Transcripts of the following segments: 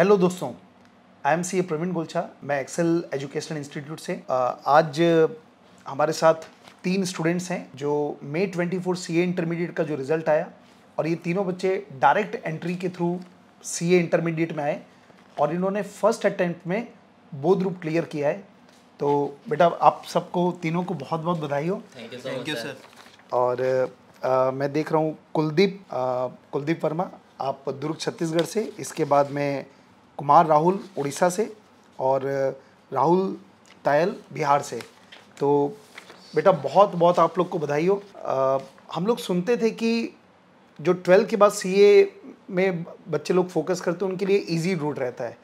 Hello दोस्तों I am C A Praveen Golchha मैं Excel education institute से आज हमारे साथ तीन स्टूडेंट्स हैं जो मे 24 सी इंटरमीडिएट का जो रिज़ल्ट आया और ये तीनों बच्चे डायरेक्ट एंट्री के थ्रू सी इंटरमीडिएट में आए और इन्होंने फर्स्ट अटैम्प्ट में बोध रूप क्लियर किया है तो बेटा आप सबको तीनों को बहुत बहुत बधाई हो थैंक यू सर और आ, मैं देख रहा हूँ कुलदीप कुलदीप वर्मा आप दुर्ग छत्तीसगढ़ से इसके बाद में कुमार राहुल उड़ीसा से और राहुल तायल बिहार से तो बेटा बहुत बहुत आप लोग को बधाई हो आ, हम लोग सुनते थे कि जो ट्वेल्थ के बाद सीए में बच्चे लोग फोकस करते हैं उनके लिए इजी रूट रहता है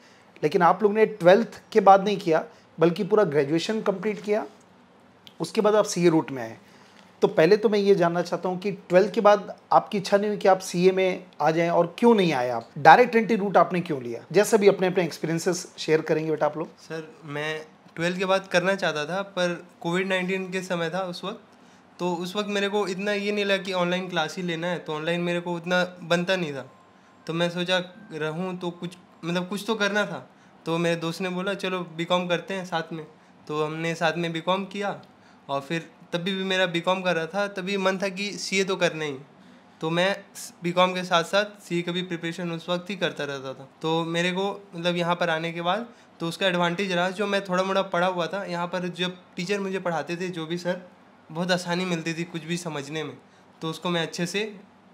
लेकिन आप लोग ने ट्वेल्थ के बाद नहीं किया बल्कि पूरा ग्रेजुएशन कंप्लीट किया उसके बाद आप सीए रूट में आए तो पहले तो मैं ये जानना चाहता हूँ कि ट्वेल्थ के बाद आपकी इच्छा नहीं हुई कि आप सी में आ जाएं और क्यों नहीं आए आप डायरेक्ट एंट्री रूट आपने क्यों लिया जैसे भी अपने अपने एक्सपीरियंसेस शेयर करेंगे बेटा आप लोग सर मैं ट्वेल्थ के बाद करना चाहता था पर कोविड नाइन्टीन के समय था उस वक्त तो उस वक्त मेरे को इतना ये नहीं लगा कि ऑनलाइन क्लास ही लेना है तो ऑनलाइन मेरे को उतना बनता नहीं था तो मैं सोचा रहूँ तो कुछ मतलब कुछ तो करना था तो मेरे दोस्त ने बोला चलो बी करते हैं साथ में तो हमने साथ में बी किया और फिर तभी भी मेरा बी कॉम कर रहा था तभी मन था कि सी ए तो करना ही तो मैं बी कॉम के साथ साथ सी ए का भी प्रिपरेशन उस वक्त ही करता रहता था तो मेरे को मतलब यहाँ पर आने के बाद तो उसका एडवांटेज रहा जो मैं थोड़ा मोड़ा पढ़ा हुआ था यहाँ पर जब टीचर मुझे पढ़ाते थे जो भी सर बहुत आसानी मिलती थी कुछ भी समझने में तो उसको मैं अच्छे से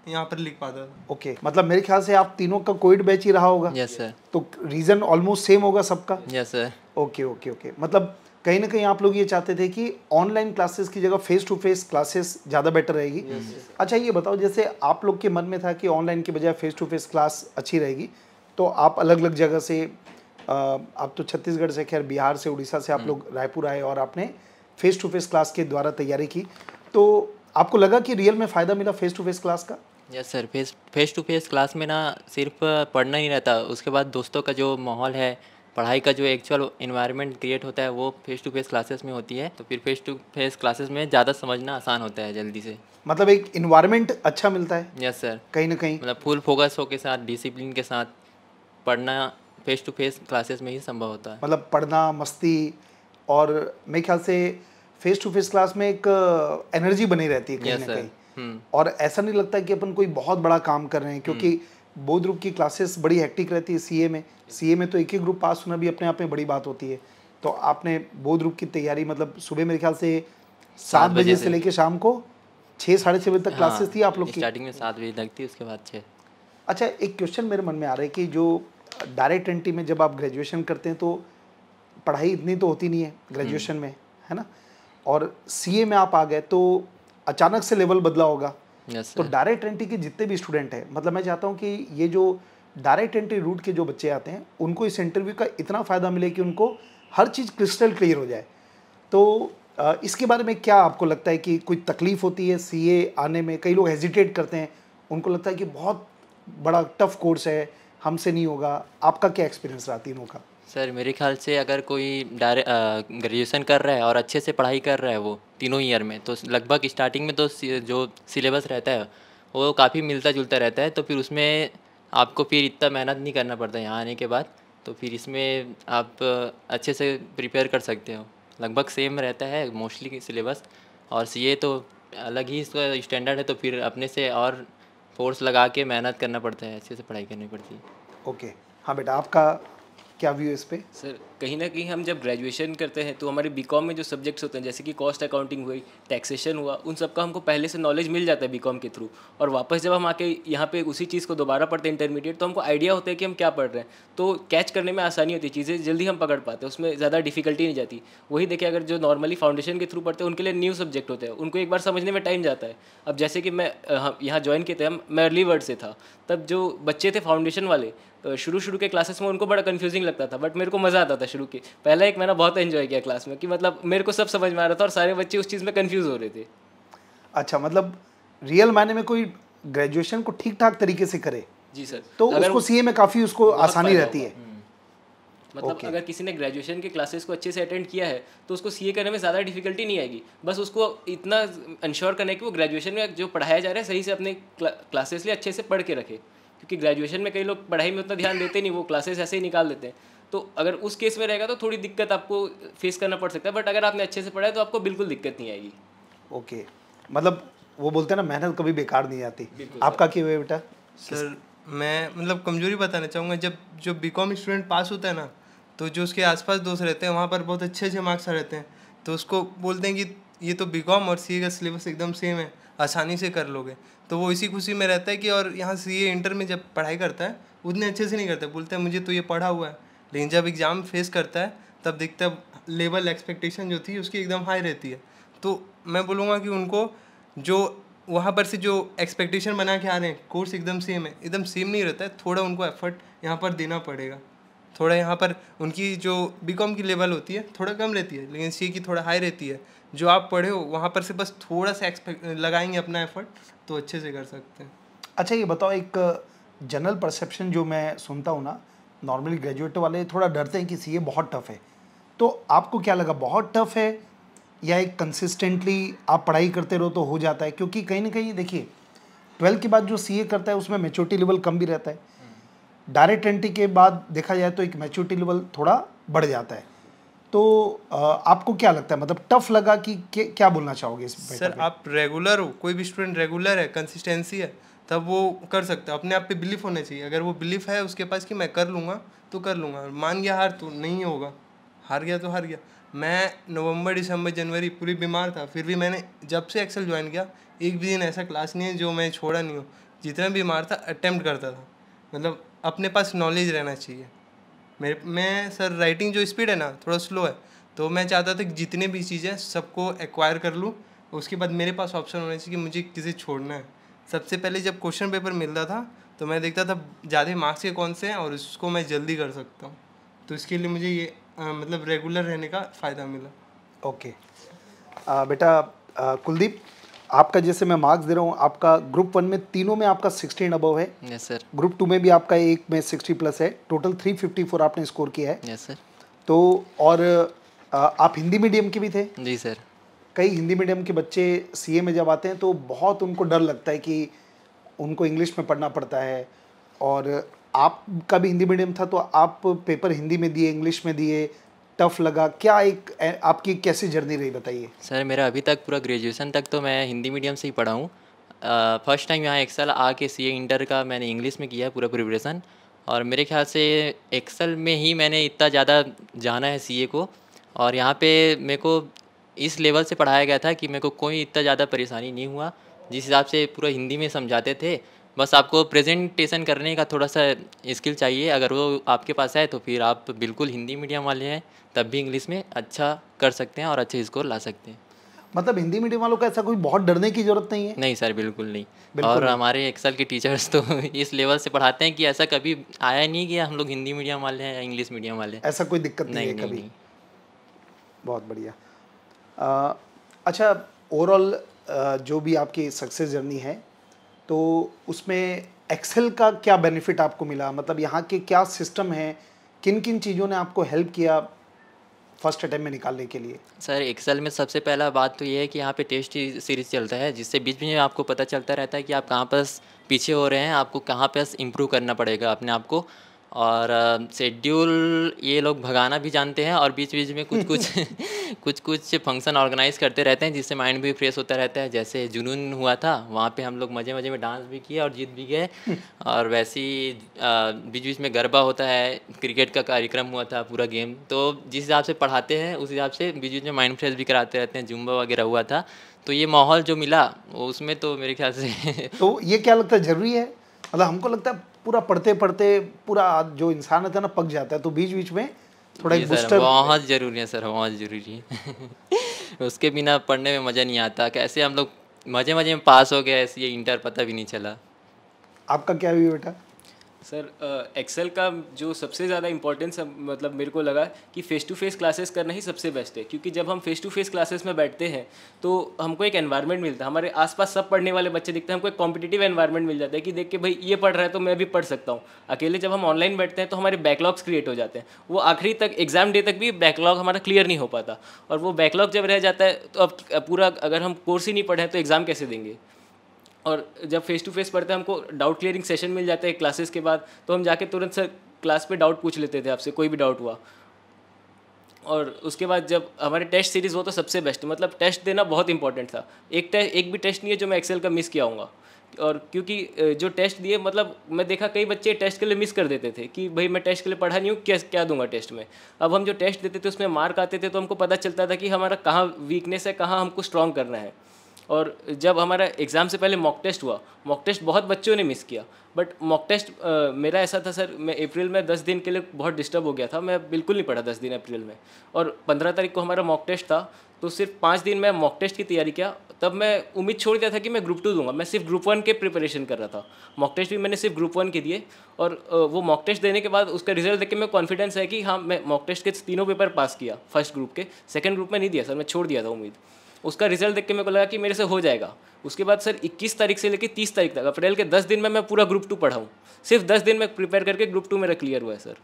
यहाँ पर लिख पाता था ओके okay. मतलब मेरे ख्याल से आप तीनों का कोविड बैच ही रहा होगा यस yes, सर तो रीज़न ऑलमोस्ट सेम होगा सबका yes sir okay okay okay मतलब कहीं ना कहीं आप लोग ये चाहते थे कि ऑनलाइन क्लासेस की जगह फेस टू फेस क्लासेस ज़्यादा बेटर रहेगी yes, अच्छा ये बताओ जैसे आप लोग के मन में था कि ऑनलाइन के बजाय फेस टू फेस क्लास अच्छी रहेगी तो आप अलग अलग जगह से आप तो छत्तीसगढ़ से खैर बिहार से उड़ीसा से आप हम्म। लोग रायपुर आए और आपने फेस टू फेस क्लास के द्वारा तैयारी की तो आपको लगा कि रियल में फ़ायदा मिला फेस टू फेस क्लास का yes sir face face to face class में ना सिर्फ पढ़ना ही रहता उसके बाद दोस्तों का जो माहौल है पढ़ाई का जो एक्चुअल इन्वायरमेंट क्रिएट होता है वो फेस टू फेस क्लासेस में होती है तो फिर फेस टू फेस क्लासेस में ज़्यादा समझना आसान होता है जल्दी से मतलब एक इन्वायरमेंट अच्छा मिलता है यस सर कहीं ना कहीं मतलब फुल फोकस हो के साथ डिसिप्लिन के साथ पढ़ना फेस टू फेस क्लासेस में ही संभव होता है मतलब पढ़ना मस्ती और मेरे ख्याल से फेस टू फेस क्लास में एक एनर्जी uh, बनी रहती है कहीं yes, ना कहीं हम्म। और ऐसा नहीं लगता कि अपन कोई बहुत बड़ा काम कर रहे हैं क्योंकि hmm. बौद्ध ग्रुप की क्लासेस बड़ी एक्टिक रहती है सीए में सीए में तो एक ही ग्रुप पास होना भी अपने आप में बड़ी बात होती है तो आपने बौद्ध ग्रुप की तैयारी मतलब सुबह मेरे ख्याल से सात बजे से लेकर शाम को छः साढ़े छः बजे तक क्लासेस हाँ, थी आप लोग की स्टार्टिंग में सात बजे तक थी उसके बाद छः अच्छा एक क्वेश्चन मेरे मन में आ रहा है कि जो डायरेक्ट एंट्री में जब आप ग्रेजुएशन करते हैं तो पढ़ाई इतनी तो होती नहीं है ग्रेजुएशन हम्म। में है ना और सीए में आप आ गए तो अचानक से लेवल बदला होगा yes, तो डायरेक्ट एंट्री के जितने भी स्टूडेंट हैं मतलब मैं चाहता हूँ कि ये जो डायरेक्ट एंट्री रूट के जो बच्चे आते हैं उनको इस इंटरव्यू का इतना फ़ायदा मिले कि उनको हर चीज़ क्रिस्टल क्लियर हो जाए तो इसके बारे में क्या आपको लगता है कि कोई तकलीफ़ होती है सी आने में कई लोग हेजिटेट करते हैं उनको लगता है कि बहुत बड़ा टफ कोर्स है हमसे नहीं होगा आपका क्या एक्सपीरियंस रहा तीनों का सर मेरे ख्याल से अगर कोई डायरे ग्रेजुएशन कर रहा है और अच्छे से पढ़ाई कर रहा है वो तीनों ईयर में तो लगभग स्टार्टिंग में तो जो सिलेबस रहता है वो काफ़ी मिलता जुलता रहता है तो फिर उसमें आपको फिर इतना मेहनत नहीं करना पड़ता यहाँ आने के बाद तो फिर इसमें आप अच्छे से प्रिपेयर कर सकते हो लगभग सेम रहता है मोस्टली सिलेबस और सी तो अलग ही इसका स्टैंडर्ड है तो फिर अपने से और फोर्स लगा के मेहनत करना पड़ता है अच्छे से पढ़ाई करनी पड़ती है ओके okay. हाँ बेटा आपका क्या व्यू इस पे सर कहीं ना कहीं हम जब ग्रेजुएशन करते हैं तो हमारे बी में जो सब्जेक्ट्स होते हैं जैसे कि कॉस्ट अकाउंटिंग हुई टैक्सेशन हुआ उन सब का हमको पहले से नॉलेज मिल जाता है बी के थ्रू और वापस जब हम आके यहाँ पे उसी चीज़ को दोबारा पढ़ते हैं इंटरमीडिएट तो हमको आइडिया होता है कि हम क्या पढ़ रहे हैं तो कैच करने में आसानी होती है चीज़ें जल्दी हम पकड़ पाते हैं उसमें ज़्यादा डिफिकल्टी नहीं जाती वही देखिए अगर जो नॉर्मली फाउंडेशन के थ्रू पढ़ते हैं उनके लिए न्यू सब्जेक्ट होते हैं उनको एक बार समझने में टाइम जाता है अब जैसे कि मैं यहाँ ज्वाइन किए थे हम मैं अर्ली वर्ड से था तब जो बच्चे थे फाउंडेशन वाले शुरू शुरू के क्लासेस में उनको बड़ा कन्फ्यूजिंग लगता था बट मेरे को मज़ा आता था शुरू की पहला एक मैंने बहुत इन्जॉय किया क्लास में कि मतलब मेरे को सब समझ में आ रहा था और सारे बच्चे उस चीज़ में कन्फ्यूज़ हो रहे थे अच्छा मतलब रियल मायने में कोई ग्रेजुएशन को ठीक ठाक तरीके से करे जी सर तो उसको सीए में काफ़ी उसको आसानी रहती है हम्म। मतलब okay. अगर किसी ने ग्रेजुएशन के क्लासेस को अच्छे से अटेंड किया है तो उसको सीए करने में ज़्यादा डिफिकल्टी नहीं आएगी बस उसको इतना इंश्योर करना है कि वो ग्रेजुएशन में जो पढ़ाया जा रहा है सही से अपने क्लासेस लिए अच्छे से पढ़ के रखे क्योंकि ग्रेजुएशन में कई लोग पढ़ाई में उतना ध्यान देते नहीं वो क्लासेस ऐसे ही निकाल देते हैं तो अगर उस केस में रहेगा तो थोड़ी दिक्कत आपको फेस करना पड़ सकता है बट अगर आपने अच्छे से पढ़ा है तो आपको बिल्कुल दिक्कत नहीं आएगी ओके मतलब वो बोलते हैं ना मेहनत कभी बेकार नहीं आती आपका क्यों है बेटा सर मैं मतलब कमजोरी बताना चाहूँगा जब जो बी स्टूडेंट पास होता है ना तो जो उसके आसपास दोस्त रहते हैं वहाँ पर बहुत अच्छे अच्छे मार्क्स आ रहते हैं तो उसको बोलते हैं कि ये तो बी और सी का सिलेबस एकदम सेम है आसानी से कर लोगे तो वो इसी खुशी में रहता है कि और यहाँ सी इंटर में जब पढ़ाई करता है उतने अच्छे से नहीं करता बोलते हैं मुझे तो ये पढ़ा हुआ है लेकिन जब एग्ज़ाम फेस करता है तब दिखता है लेवल एक्सपेक्टेशन जो थी उसकी एकदम हाई रहती है तो मैं बोलूँगा कि उनको जो वहाँ पर से जो एक्सपेक्टेशन बना के आ रहे हैं कोर्स एकदम सेम है एकदम सेम नहीं रहता है थोड़ा उनको एफर्ट यहाँ पर देना पड़ेगा थोड़ा यहाँ पर उनकी जो बी की लेवल होती है थोड़ा कम रहती है लेकिन सी की थोड़ा हाई रहती है जो आप पढ़े हो वहाँ पर से बस थोड़ा सा एक्सपेक्ट लगाएंगे अपना एफर्ट तो अच्छे से कर सकते हैं अच्छा ये बताओ एक जनरल परसेप्शन जो मैं सुनता हूँ ना नॉर्मली ग्रेजुएट वाले थोड़ा डरते हैं कि सी बहुत टफ है तो आपको क्या लगा बहुत टफ है या एक कंसिस्टेंटली आप पढ़ाई करते रहो तो हो जाता है क्योंकि कहीं ना कहीं देखिए ट्वेल्थ के बाद जो सी करता है उसमें मेच्योरिटी लेवल कम भी रहता है डायरेक्ट हम्म। एंट्री के बाद देखा जाए तो एक मेच्योरिटी लेवल थोड़ा बढ़ जाता है तो आपको क्या लगता है मतलब टफ लगा कि क्या बोलना चाहोगे इस सर आप रेगुलर हो कोई भी स्टूडेंट रेगुलर है कंसिस्टेंसी है तब वो कर सकता है अपने आप पे बिलीफ होना चाहिए अगर वो बिलीफ है उसके पास कि मैं कर लूँगा तो कर लूँगा मान गया हार तो नहीं होगा हार गया तो हार गया मैं नवंबर दिसंबर जनवरी पूरी बीमार था फिर भी मैंने जब से एक्सेल ज्वाइन किया एक भी दिन ऐसा क्लास नहीं है जो मैं छोड़ा नहीं हूँ जितना बीमार था अटैम्प्ट करता था मतलब अपने पास नॉलेज रहना चाहिए मेरे मैं सर राइटिंग जो स्पीड है ना थोड़ा स्लो है तो मैं चाहता था कि जितने भी चीज़ें सबको एक्वायर कर लूँ उसके बाद मेरे पास ऑप्शन होना चाहिए कि मुझे किसे छोड़ना है सबसे पहले जब क्वेश्चन पेपर मिलता था तो मैं देखता था ज़्यादा मार्क्स के कौन से हैं और उसको मैं जल्दी कर सकता हूँ तो इसके लिए मुझे ये आ, मतलब रेगुलर रहने का फ़ायदा मिला ओके okay. बेटा कुलदीप आपका जैसे मैं मार्क्स दे रहा हूँ आपका ग्रुप वन में तीनों में आपका सिक्सटी एंड अबव है यस सर ग्रुप टू में भी आपका एक में सिक्सटी प्लस है टोटल थ्री फिफ्टी फोर आपने स्कोर किया है यस सर तो और आप हिंदी मीडियम के भी थे जी सर कई हिंदी मीडियम के बच्चे सी में जब आते हैं तो बहुत उनको डर लगता है कि उनको इंग्लिश में पढ़ना पड़ता है और आपका भी हिंदी मीडियम था तो आप पेपर हिंदी में दिए इंग्लिश में दिए टफ लगा क्या एक आपकी कैसी जर्नी रही बताइए सर मेरा अभी तक पूरा ग्रेजुएशन तक तो मैं हिंदी मीडियम से ही पढ़ा हूँ फर्स्ट टाइम यहाँ एक्सल आके सी इंटर का मैंने इंग्लिश में किया है पूरा प्रिपरेशन और मेरे ख्याल से एक्सल में ही मैंने इतना ज़्यादा जाना है सी को और यहाँ पे मेरे को इस लेवल से पढ़ाया गया था कि मेरे को कोई इतना ज़्यादा परेशानी नहीं हुआ जिस हिसाब से पूरा हिंदी में समझाते थे बस आपको प्रेजेंटेशन करने का थोड़ा सा स्किल चाहिए अगर वो आपके पास है तो फिर आप बिल्कुल हिंदी मीडियम वाले हैं तब भी इंग्लिश में अच्छा कर सकते हैं और अच्छे स्कोर ला सकते हैं मतलब हिंदी मीडियम वालों का ऐसा कोई बहुत डरने की जरूरत नहीं है नहीं सर बिल्कुल नहीं बिल्कुल और नहीं। हमारे एक्सल के टीचर्स तो इस लेवल से पढ़ाते हैं कि ऐसा कभी आया नहीं कि हम लोग हिंदी मीडियम वाले हैं या इंग्लिश मीडियम वाले हैं ऐसा कोई दिक्कत नहीं, नहीं है कभी नहीं। बहुत बढ़िया अच्छा ओवरऑल जो भी आपकी सक्सेस जर्नी है तो उसमें एक्सेल का क्या बेनिफिट आपको मिला मतलब यहाँ के क्या सिस्टम है किन किन चीज़ों ने आपको हेल्प किया फर्स्ट अटैम्प में निकालने के लिए सर एक्सेल में सबसे पहला बात तो ये है कि यहाँ पे टेस्ट सीरीज चलता है जिससे बीच में आपको पता चलता रहता है कि आप कहाँ पर पीछे हो रहे हैं आपको कहाँ पर इम्प्रूव करना पड़ेगा अपने आप को और शेड्यूल ये लोग भगाना भी जानते हैं और बीच बीच में कुछ कुछ कुछ कुछ फंक्शन ऑर्गेनाइज करते रहते हैं जिससे माइंड भी फ्रेश होता रहता है जैसे जुनून हुआ था वहाँ पे हम लोग मज़े मज़े में डांस भी किए और जीत भी गए और वैसे ही बीच बीच में गरबा होता है क्रिकेट का कार्यक्रम हुआ था पूरा गेम तो जिस हिसाब से पढ़ाते हैं उस हिसाब से बीच बीच में माइंड फ्रेश भी कराते रहते हैं जुम्बा वगैरह हुआ था तो ये माहौल जो मिला उसमें तो मेरे ख्याल से तो ये क्या लगता है ज़रूरी है मतलब हमको लगता है पूरा पढ़ते पढ़ते पूरा जो इंसान होता है ना पक जाता है तो बीच बीच में थोड़ा एक बूस्टर बहुत जरूरी है सर बहुत जरूरी है उसके बिना पढ़ने में मज़ा नहीं आता कैसे हम लोग मज़े मज़े में पास हो गया ऐसे ये इंटर पता भी नहीं चला आपका क्या व्यू बेटा सर एक्सेल का जो सबसे ज़्यादा इम्पोर्टेंस मतलब मेरे को लगा कि फ़ेस टू फेस क्लासेस करना ही सबसे बेस्ट है क्योंकि जब हम फेस टू फेस क्लासेस में बैठते हैं तो हमको एक एनवायरनमेंट मिलता है हमारे आसपास सब पढ़ने वाले बच्चे दिखते हैं हमको एक कॉम्पिटेटिव एनवायरनमेंट मिल जाता है कि देख के भाई ये पढ़ रहा है तो मैं भी पढ़ सकता हूँ अकेले जब हम ऑनलाइन बैठते हैं तो हमारे बैकलॉग्स क्रिएट हो जाते हैं वो आखिरी तक एग्ज़ाम डे तक भी बैकलॉग हमारा क्लियर नहीं हो पाता और वो बैकलॉग जब रह जाता है तो अब पूरा अगर हम कोर्स ही नहीं पढ़ें तो एग्ज़ाम कैसे देंगे और जब फेस टू फेस पढ़ते हैं हमको डाउट क्लियरिंग सेशन मिल जाता है क्लासेस के बाद तो हम जाके तुरंत सर क्लास पे डाउट पूछ लेते थे आपसे कोई भी डाउट हुआ और उसके बाद जब हमारे टेस्ट सीरीज़ वो तो सबसे बेस्ट मतलब टेस्ट देना बहुत इंपॉर्टेंट था एक टेस्ट एक भी टेस्ट नहीं है जो मैं एक्सेल का मिस किया हूँ और क्योंकि जो टेस्ट दिए मतलब मैं देखा कई बच्चे टेस्ट के लिए मिस कर देते थे कि भाई मैं टेस्ट के लिए पढ़ा नहीं हूँ क्या क्या दूंगा टेस्ट में अब हम जो टेस्ट देते थे उसमें मार्क आते थे तो हमको पता चलता था कि हमारा कहाँ वीकनेस है कहाँ हमको स्ट्रॉन्ग करना है और जब हमारा एग्ज़ाम से पहले मॉक टेस्ट हुआ मॉक टेस्ट बहुत बच्चों ने मिस किया बट मॉक टेस्ट आ, मेरा ऐसा था सर मैं अप्रैल में दस दिन के लिए बहुत डिस्टर्ब हो गया था मैं बिल्कुल नहीं पढ़ा दस दिन अप्रैल में और पंद्रह तारीख को हमारा मॉक टेस्ट था तो सिर्फ पाँच दिन मैं मॉक टेस्ट की तैयारी किया तब मैं उम्मीद छोड़ दिया था कि मैं ग्रुप टू दूंगा मैं सिर्फ ग्रुप वन के प्रिपरेशन कर रहा था मॉक टेस्ट भी मैंने सिर्फ ग्रुप वन के दिए और वो मॉक टेस्ट देने के बाद उसका रिजल्ट देख के मैं कॉन्फिडेंस है कि हाँ मैं मॉक टेस्ट के तीनों पेपर पास किया फर्स्ट ग्रुप के सेकेंड ग्रुप में नहीं दिया सर मैं छोड़ दिया था उम्मीद उसका रिजल्ट देख के मेरे को लगा कि मेरे से हो जाएगा उसके बाद सर 21 तारीख से लेकर 30 तारीख तक अप्रैल के 10 दिन में मैं पूरा ग्रुप टू पढ़ाऊँ सिर्फ 10 दिन में प्रिपेयर करके ग्रुप टू मेरा क्लियर हुआ है सर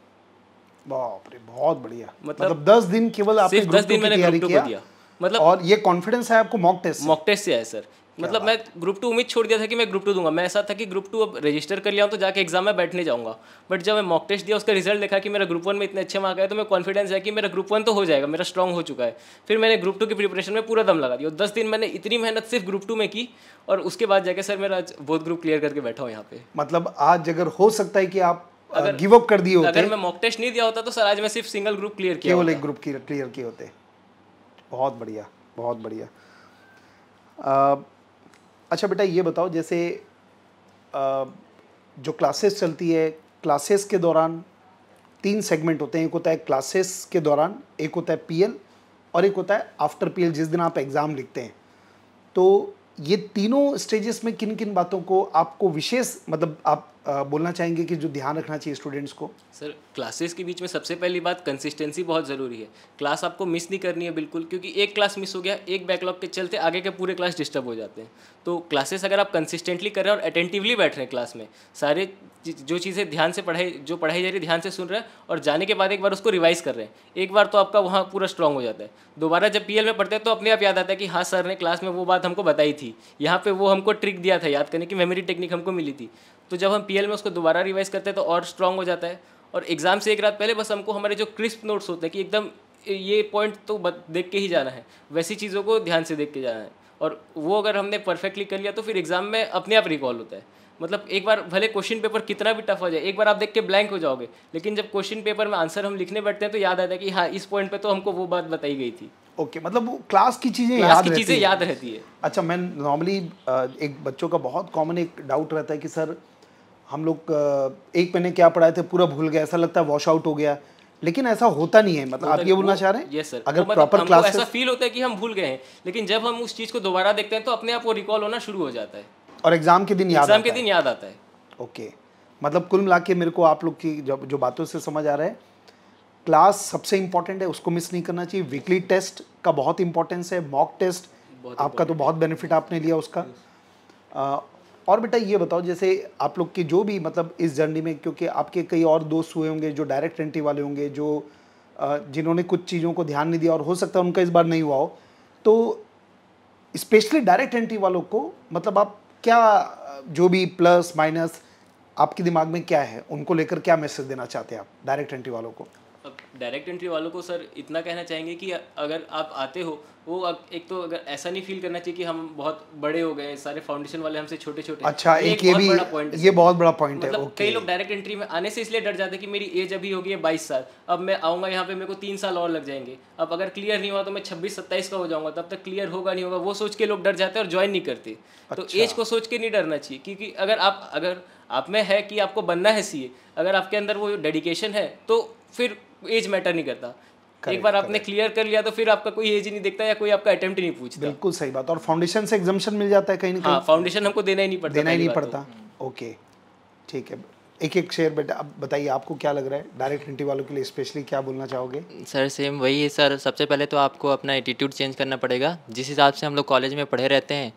बाप रे बहुत बढ़िया मतलब, मतलब 10 दिन केवल सिर्फ दस दिन मैंने ग्रुप टू को दिया मतलब और ये कॉन्फिडेंस है आपको मॉक टेस्ट मॉक टेस्ट से है सर मतलब मैं ग्रुप टू उम्मीद छोड़ दिया था कि मैं ग्रुप टू दूंगा मैं ऐसा था कि ग्रुप टू अब रजिस्टर कर लिया हूँ तो जाके एग्जाम में बैठने जाऊंगा बट जब मैं मॉक टेस्ट दिया उसका रिजल्ट देखा कि मेरा ग्रुप वन में इतने अच्छे मार्क आए तो मैं कॉन्फिडेंस है कि मेरा ग्रुप वन तो हो जाएगा मेरा स्ट्रॉग हो चुका है फिर मैंने ग्रुप टू की प्रिपरेशन में पूरा दम लगा दिया दस दिन मैंने इतनी मेहनत सिर्फ ग्रुप टू में की और उसके बाद जाके सर मेरा आज बहुत ग्रुप क्लियर करके बैठा हूँ यहाँ पे मतलब आज अगर हो सकता है कि आप अगर गिव अप कर दिए होते अगर मैं मॉक टेस्ट नहीं दिया होता तो सर आज मैं सिर्फ सिंगल ग्रुप क्लियर किया केवल एक ग्रुप क्लियर किए होते बहुत बढ़िया बहुत बढ़िया अच्छा बेटा ये बताओ जैसे जो क्लासेस चलती है क्लासेस के दौरान तीन सेगमेंट होते हैं एक होता है क्लासेस के दौरान एक होता है पीएल और एक होता है आफ्टर पीएल जिस दिन आप एग्ज़ाम लिखते हैं तो ये तीनों स्टेजेस में किन किन बातों को आपको विशेष मतलब आप बोलना चाहेंगे कि जो ध्यान रखना चाहिए स्टूडेंट्स को सर क्लासेस के बीच में सबसे पहली बात कंसिस्टेंसी बहुत ज़रूरी है क्लास आपको मिस नहीं करनी है बिल्कुल क्योंकि एक क्लास मिस हो गया एक बैकलॉग के चलते आगे के पूरे क्लास डिस्टर्ब हो जाते हैं तो क्लासेस अगर आप कंसिस्टेंटली कर रहे हैं और अटेंटिवली बैठ रहे हैं क्लास में सारे जो चीज़ें ध्यान से पढ़ाई जो पढ़ाई जा रही है ध्यान से सुन रहे हैं और जाने के बाद एक बार उसको रिवाइज़ कर रहे हैं एक बार तो आपका वहाँ पूरा स्ट्रांग हो जाता है दोबारा जब पी में पढ़ते हैं तो अपने आप याद आता है कि हाँ सर ने क्लास में वो बात हमको बताई थी यहाँ पर वो हमको ट्रिक दिया था याद करने की मेमोरी टेक्निक हमको मिली थी तो जब हम पी में उसको दोबारा रिवाइज करते हैं तो और स्ट्रांग हो जाता है और एग्ज़ाम से एक रात पहले बस हमको हमारे जो क्रिस्प नोट्स होते हैं कि एकदम ये पॉइंट तो देख के ही जाना है वैसी चीज़ों को ध्यान से देख के जाना है और वो अगर हमने परफेक्टली कर लिया तो फिर एग्ज़ाम में अपने आप रिकॉल होता है मतलब एक बार भले क्वेश्चन पेपर कितना भी टफ हो जाए एक बार आप देख के ब्लैंक हो जाओगे लेकिन जब क्वेश्चन पेपर में आंसर हम लिखने बैठते हैं तो याद आता है कि हाँ इस पॉइंट पे तो हमको वो बात बताई गई थी ओके okay, मतलब वो क्लास की चीज़ें याद की चीज़ें याद रहती है अच्छा मैं नॉर्मली एक बच्चों का बहुत कॉमन एक डाउट रहता है कि सर हम लोग एक महीने क्या पढ़ाए थे पूरा भूल गया ऐसा लगता है वॉश आउट हो गया लेकिन ऐसा होता नहीं है मतलब आप ये तो- बोलना चाह रहे हैं यस सर अगर तो प्रॉपर क्लास ऐसा फील होता है कि हम भूल गए हैं लेकिन जब हम उस चीज़ को दोबारा देखते हैं तो अपने आप वो रिकॉल होना शुरू हो जाता है और एग्जाम के दिन याद एग्जाम के दिन याद आता है ओके मतलब कुल मिला के मेरे को आप लोग की जब जो बातों से समझ आ रहा है क्लास सबसे इम्पॉर्टेंट है उसको मिस नहीं करना चाहिए वीकली टेस्ट का बहुत इंपॉर्टेंस है मॉक टेस्ट आपका तो बहुत बेनिफिट आपने लिया उसका और बेटा ये बताओ जैसे आप लोग की जो भी मतलब इस जर्नी में क्योंकि आपके कई और दोस्त हुए होंगे जो डायरेक्ट एंट्री वाले होंगे जो जिन्होंने कुछ चीज़ों को ध्यान नहीं दिया और हो सकता है उनका इस बार नहीं हुआ हो तो स्पेशली डायरेक्ट एंट्री वालों को मतलब आप क्या जो भी प्लस माइनस आपके दिमाग में क्या है उनको लेकर क्या मैसेज देना चाहते हैं आप डायरेक्ट एंट्री वालों को डायरेक्ट एंट्री वालों को सर इतना कहना चाहेंगे कि अगर आप आते हो वो एक तो अगर ऐसा नहीं फील करना चाहिए कि हम बहुत बड़े हो गए सारे फाउंडेशन वाले हमसे छोटे छोटे अच्छा एक, एक ये भी पॉइंट ये बहुत बड़ा पॉइंट मतलब है कई लोग डायरेक्ट एंट्री में आने से इसलिए डर जाते हैं कि मेरी एज अभी होगी है बाईस साल अब मैं आऊँगा यहाँ पे मेरे को तीन साल और लग जाएंगे अब अगर क्लियर नहीं हुआ तो मैं छब्बीस सत्ताईस का हो जाऊंगा तब तक क्लियर होगा नहीं होगा वो सोच के लोग डर जाते हैं और ज्वाइन नहीं करते तो एज अच्छा। को सोच के नहीं डरना चाहिए क्योंकि अगर आप अगर आप में है कि आपको बनना है सीए अगर आपके अंदर वो डेडिकेशन है तो फिर एज मैटर नहीं करता Correct, एक बार आपने क्लियर कर लिया तो फिर आपका कोई एज ही नहीं देखता या कोई आपका अटेम्प्ट नहीं पूछता बिल्कुल सही बात और फाउंडेशन से एग्जामेशन मिल जाता है कहीं ना कहीं हाँ, फाउंडेशन हमको देना ही नहीं पड़ता देना ही नहीं पड़ता ओके तो। ठीक है एक एक शेयर बेटा अब बताइए आपको क्या लग रहा है डायरेक्ट एंट्री वालों के लिए स्पेशली क्या बोलना चाहोगे सर सेम वही है सर सबसे पहले तो आपको अपना एटीट्यूड चेंज करना पड़ेगा जिस हिसाब से हम लोग कॉलेज में पढ़े रहते हैं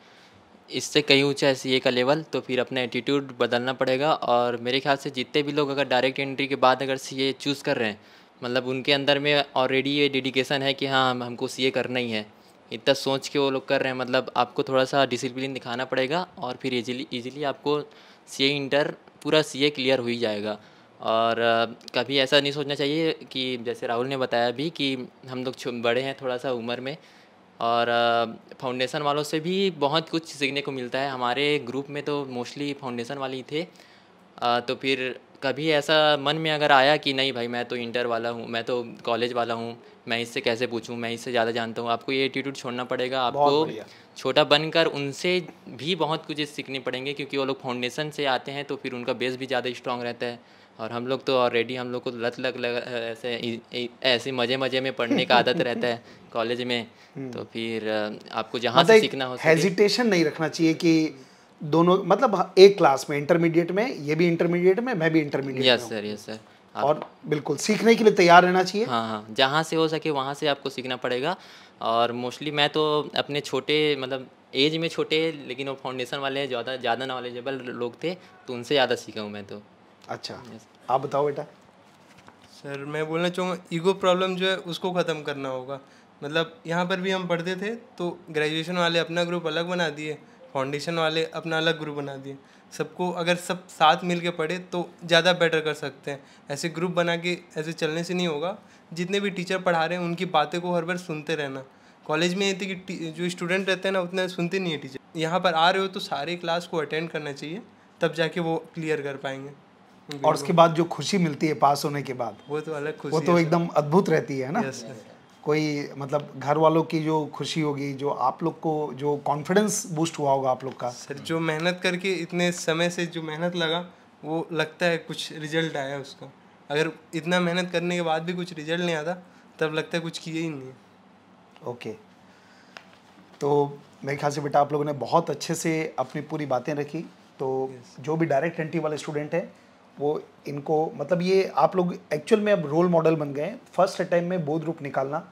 इससे कहीं ऊँचा है सी का लेवल तो फिर अपना एटीट्यूड बदलना पड़ेगा और मेरे ख्याल से जितने भी लोग अगर डायरेक्ट एंट्री के बाद अगर सी चूज़ कर रहे हैं मतलब उनके अंदर में ऑलरेडी ये डेडिकेशन है कि हाँ हम हमको सी करना ही है इतना सोच के वो लोग कर रहे हैं मतलब आपको थोड़ा सा डिसिप्लिन दिखाना पड़ेगा और फिर इजीली इजीली आपको सी इंटर पूरा सी क्लियर हो ही जाएगा और कभी ऐसा नहीं सोचना चाहिए कि जैसे राहुल ने बताया भी कि हम लोग बड़े हैं थोड़ा सा उम्र में और फाउंडेशन वालों से भी बहुत कुछ सीखने को मिलता है हमारे ग्रुप में तो मोस्टली फाउंडेशन वाले ही थे तो फिर कभी ऐसा मन में अगर आया कि नहीं भाई मैं तो इंटर वाला हूँ मैं तो कॉलेज वाला हूँ मैं इससे कैसे पूछूँ मैं इससे ज़्यादा जानता हूँ आपको ये एटीट्यूड छोड़ना पड़ेगा आपको छोटा बनकर उनसे भी बहुत कुछ सीखने पड़ेंगे क्योंकि वो लोग फाउंडेशन से आते हैं तो फिर उनका बेस भी ज़्यादा स्ट्रॉन्ग रहता है और हम लोग तो ऑलरेडी हम लोग को लत लग, लग ऐसे ऐसे मज़े मज़े में पढ़ने का आदत रहता है कॉलेज में हम्म। तो फिर आपको जहाँ मतलब से सीखना हो हेजिटेशन नहीं रखना चाहिए कि दोनों मतलब एक क्लास में इंटरमीडिएट में ये भी इंटरमीडिएट में मैं भी intermediate yes sir yes sir और बिल्कुल सीखने के लिए तैयार रहना चाहिए हाँ हाँ जहाँ से हो सके वहाँ से आपको सीखना पड़ेगा और मोस्टली मैं तो अपने छोटे मतलब एज में छोटे लेकिन वो फाउंडेशन वाले ज़्यादा ज़्यादा नॉलेजेबल लोग थे तो उनसे ज़्यादा सीखा हूँ मैं तो अच्छा आप बताओ बेटा सर मैं बोलना चाहूँगा ईगो प्रॉब्लम जो है उसको ख़त्म करना होगा मतलब यहाँ पर भी हम पढ़ते थे तो ग्रेजुएशन वाले अपना ग्रुप अलग बना दिए फाउंडेशन वाले अपना अलग ग्रुप बना दिए सबको अगर सब साथ मिल के पढ़े तो ज़्यादा बेटर कर सकते हैं ऐसे ग्रुप बना के ऐसे चलने से नहीं होगा जितने भी टीचर पढ़ा रहे हैं उनकी बातें को हर बार सुनते रहना कॉलेज में ये थे कि जो स्टूडेंट रहते हैं ना उतना सुनते नहीं है टीचर यहाँ पर आ रहे हो तो सारे क्लास को अटेंड करना चाहिए तब जाके वो क्लियर कर पाएंगे और उसके बाद जो खुशी मिलती है पास होने के बाद वो तो अलग खुशी वो तो एकदम अद्भुत रहती है ना कोई मतलब घर वालों की जो खुशी होगी जो आप लोग को जो कॉन्फिडेंस बूस्ट हुआ होगा आप लोग का सर जो मेहनत करके इतने समय से जो मेहनत लगा वो लगता है कुछ रिजल्ट आया उसका अगर इतना मेहनत करने के बाद भी कुछ रिजल्ट नहीं आता तब लगता है कुछ किए ही नहीं ओके तो मेरे ख्याल से बेटा आप लोगों ने बहुत अच्छे से अपनी पूरी बातें रखी तो yes. जो भी डायरेक्ट एंट्री वाले स्टूडेंट हैं वो इनको मतलब ये आप लोग एक्चुअल में अब रोल मॉडल बन गए हैं फर्स्ट अटैम्प में बोध रूप निकालना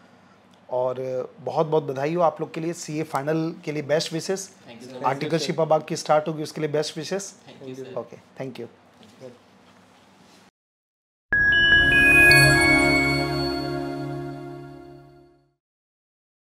और बहुत बहुत बधाई हो आप लोग के लिए सी ए फाइनल के लिए बेस्ट विशेष आर्टिकलशिप अब आपकी स्टार्ट होगी उसके लिए बेस्ट विशेष ओके थैंक यू